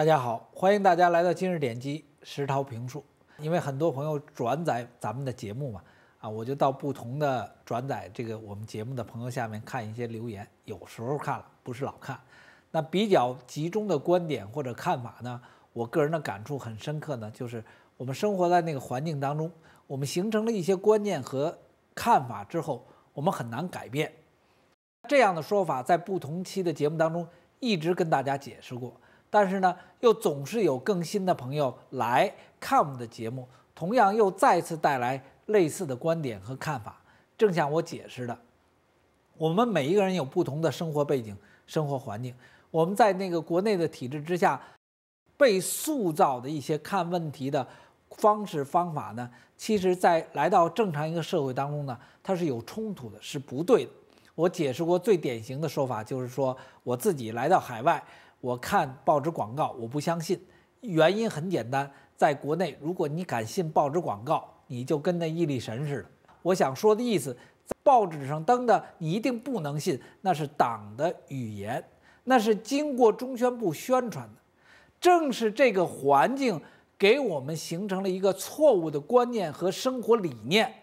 大家好，欢迎大家来到今日点击石涛评述。因为很多朋友转载咱们的节目嘛，啊，我就到不同的转载这个我们节目的朋友下面看一些留言。有时候看了，不是老看。那比较集中的观点或者看法呢，我个人的感触很深刻呢，就是我们生活在那个环境当中，我们形成了一些观念和看法之后，我们很难改变。这样的说法在不同期的节目当中一直跟大家解释过。但是呢，又总是有更新的朋友来看我们的节目，同样又再次带来类似的观点和看法。正像我解释的，我们每一个人有不同的生活背景、生活环境，我们在那个国内的体制之下被塑造的一些看问题的方式方法呢，其实在来到正常一个社会当中呢，它是有冲突的，是不对的。我解释过最典型的说法就是说，我自己来到海外。我看报纸广告，我不相信，原因很简单，在国内，如果你敢信报纸广告，你就跟那毅力神似的。我想说的意思，报纸上登的你一定不能信，那是党的语言，那是经过中宣部宣传的。正是这个环境，给我们形成了一个错误的观念和生活理念。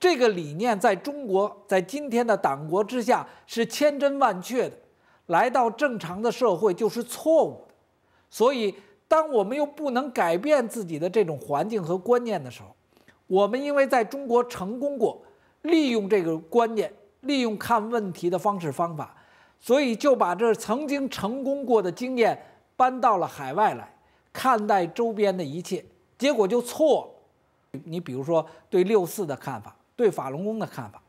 这个理念在中国，在今天的党国之下，是千真万确的。来到正常的社会就是错误的，所以当我们又不能改变自己的这种环境和观念的时候，我们因为在中国成功过，利用这个观念，利用看问题的方式方法，所以就把这曾经成功过的经验搬到了海外来看待周边的一切，结果就错了。你比如说对六四的看法，对法轮功的看法，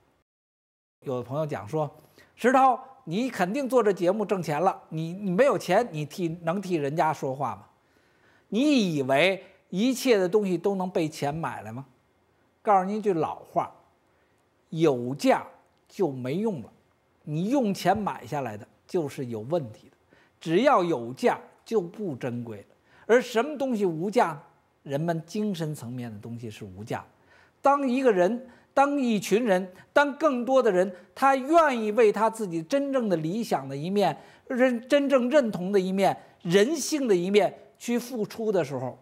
有的朋友讲说，石涛。你肯定做这节目挣钱了，你你没有钱，你替能替人家说话吗？你以为一切的东西都能被钱买来吗？告诉您一句老话，有价就没用了。你用钱买下来的，就是有问题的。只要有价就不珍贵了。而什么东西无价？人们精神层面的东西是无价的。当一个人。当一群人，当更多的人，他愿意为他自己真正的理想的一面、认真正认同的一面、人性的一面去付出的时候，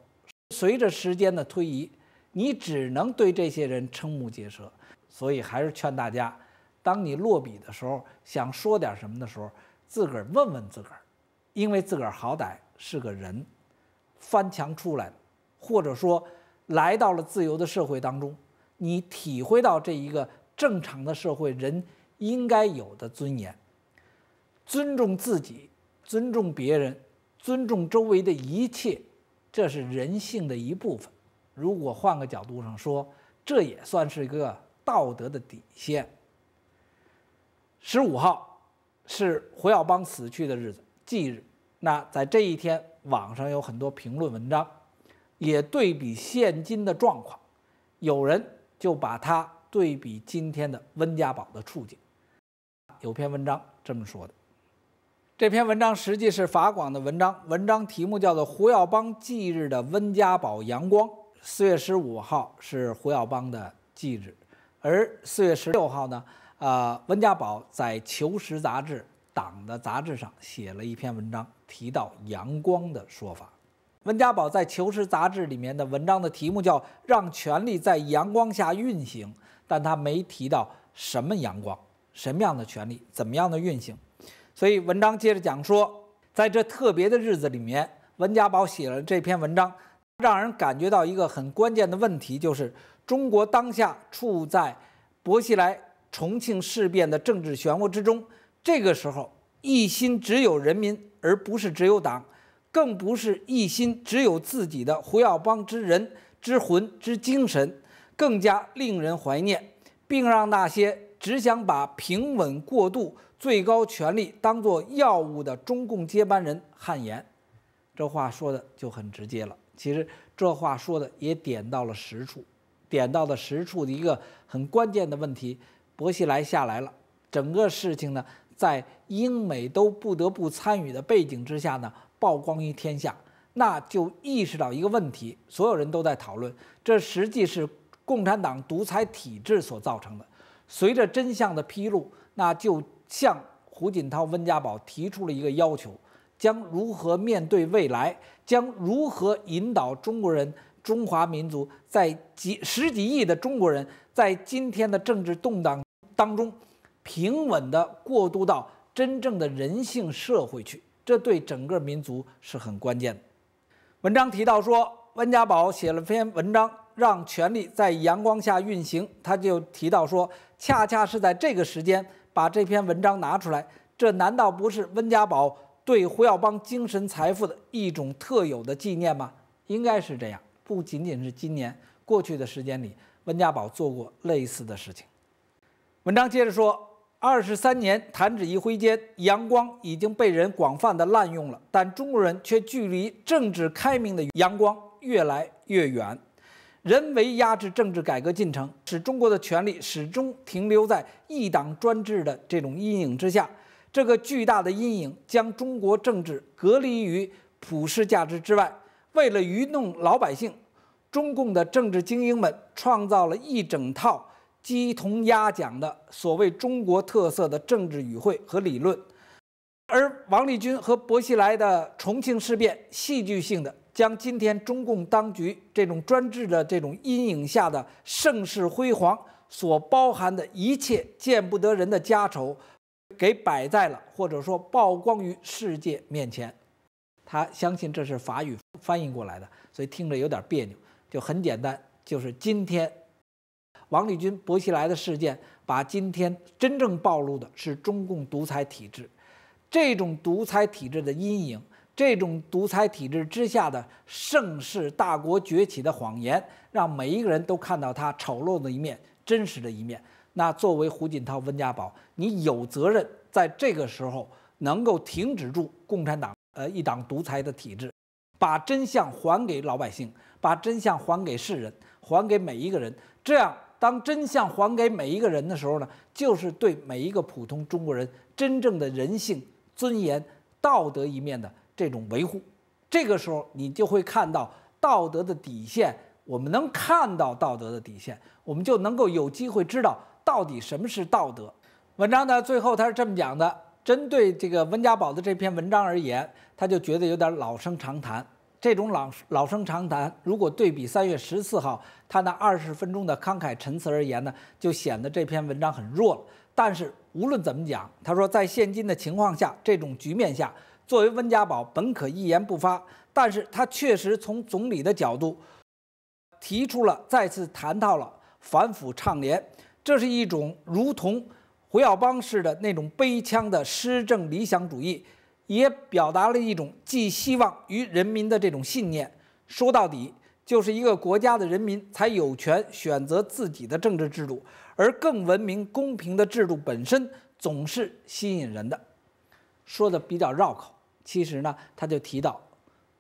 随着时间的推移，你只能对这些人瞠目结舌。所以，还是劝大家，当你落笔的时候，想说点什么的时候，自个儿问问自个儿，因为自个儿好歹是个人，翻墙出来或者说来到了自由的社会当中。你体会到这一个正常的社会人应该有的尊严，尊重自己，尊重别人，尊重周围的一切，这是人性的一部分。如果换个角度上说，这也算是一个道德的底线。十五号是胡耀邦死去的日子，忌日。那在这一天，网上有很多评论文章，也对比现今的状况，有人。就把它对比今天的温家宝的处境，有篇文章这么说的。这篇文章实际是法广的文章，文章题目叫做《胡耀邦忌日的温家宝阳光》。四月十五号是胡耀邦的忌日，而四月十六号呢，呃，温家宝在《求实》杂志、党的杂志上写了一篇文章，提到阳光的说法。温家宝在《求实》杂志里面的文章的题目叫“让权力在阳光下运行”，但他没提到什么阳光、什么样的权力、怎么样的运行。所以文章接着讲说，在这特别的日子里面，温家宝写了这篇文章，让人感觉到一个很关键的问题，就是中国当下处在薄熙来重庆事变的政治漩涡之中。这个时候，一心只有人民，而不是只有党。更不是一心只有自己的胡耀邦之人之魂之精神，更加令人怀念，并让那些只想把平稳过渡最高权力当作药物的中共接班人汗颜。这话说的就很直接了，其实这话说的也点到了实处，点到了实处的一个很关键的问题。薄熙来下来了，整个事情呢，在英美都不得不参与的背景之下呢。曝光于天下，那就意识到一个问题，所有人都在讨论，这实际是共产党独裁体制所造成的。随着真相的披露，那就向胡锦涛、温家宝提出了一个要求：将如何面对未来，将如何引导中国人、中华民族在几十几亿的中国人在今天的政治动荡当中，平稳地过渡到真正的人性社会去。这对整个民族是很关键的。文章提到说，温家宝写了篇文章，让权力在阳光下运行。他就提到说，恰恰是在这个时间把这篇文章拿出来，这难道不是温家宝对胡耀邦精神财富的一种特有的纪念吗？应该是这样，不仅仅是今年，过去的时间里，温家宝做过类似的事情。文章接着说。二十三年，弹指一挥间，阳光已经被人广泛的滥用了，但中国人却距离政治开明的阳光越来越远。人为压制政治改革进程，使中国的权力始终停留在一党专制的这种阴影之下。这个巨大的阴影将中国政治隔离于普世价值之外。为了愚弄老百姓，中共的政治精英们创造了一整套。鸡同鸭讲的所谓中国特色的政治语汇和理论，而王立军和薄熙来的重庆事变，戏剧性的将今天中共当局这种专制的这种阴影下的盛世辉煌所包含的一切见不得人的家丑，给摆在了或者说曝光于世界面前。他相信这是法语翻译过来的，所以听着有点别扭。就很简单，就是今天。王立军、薄熙来的事件，把今天真正暴露的是中共独裁体制，这种独裁体制的阴影，这种独裁体制之下的盛世大国崛起的谎言，让每一个人都看到他丑陋的一面、真实的一面。那作为胡锦涛、温家宝，你有责任在这个时候能够停止住共产党、呃一党独裁的体制，把真相还给老百姓，把真相还给世人，还给每一个人，这样。当真相还给每一个人的时候呢，就是对每一个普通中国人真正的人性、尊严、道德一面的这种维护。这个时候，你就会看到道德的底线。我们能看到道德的底线，我们就能够有机会知道到底什么是道德。文章呢，最后他是这么讲的：针对这个温家宝的这篇文章而言，他就觉得有点老生常谈。这种老老生常谈，如果对比三月十四号他那二十分钟的慷慨陈词而言呢，就显得这篇文章很弱了。但是无论怎么讲，他说在现今的情况下，这种局面下，作为温家宝本可一言不发，但是他确实从总理的角度提出了再次谈到了反腐倡廉，这是一种如同胡耀邦式的那种悲腔的施政理想主义。也表达了一种寄希望于人民的这种信念。说到底，就是一个国家的人民才有权选择自己的政治制度，而更文明、公平的制度本身总是吸引人的。说的比较绕口，其实呢，他就提到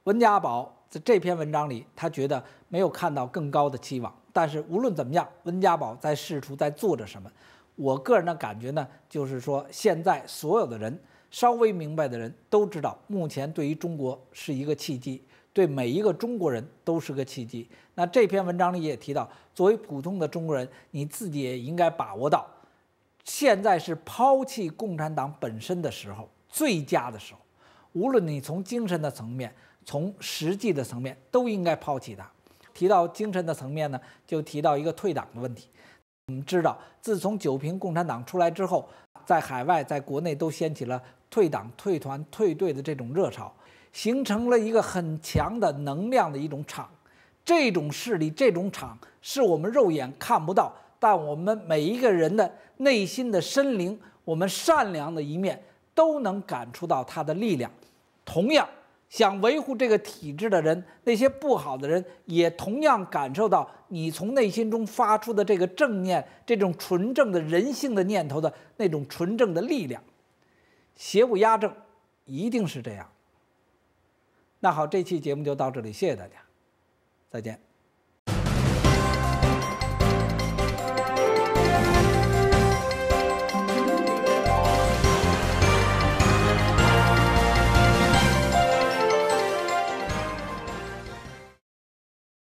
温家宝在这篇文章里，他觉得没有看到更高的期望。但是无论怎么样，温家宝在试图在做着什么。我个人的感觉呢，就是说现在所有的人。稍微明白的人都知道，目前对于中国是一个契机，对每一个中国人都是个契机。那这篇文章里也提到，作为普通的中国人，你自己也应该把握到，现在是抛弃共产党本身的时候，最佳的时候。无论你从精神的层面，从实际的层面，都应该抛弃它。提到精神的层面呢，就提到一个退党的问题。我们知道，自从九平共产党出来之后，在海外、在国内都掀起了退党、退团、退队的这种热潮，形成了一个很强的能量的一种场。这种势力、这种场是我们肉眼看不到，但我们每一个人的内心的深灵，我们善良的一面都能感触到它的力量。同样。想维护这个体制的人，那些不好的人也同样感受到你从内心中发出的这个正念，这种纯正的人性的念头的那种纯正的力量。邪不压正，一定是这样。那好，这期节目就到这里，谢谢大家，再见。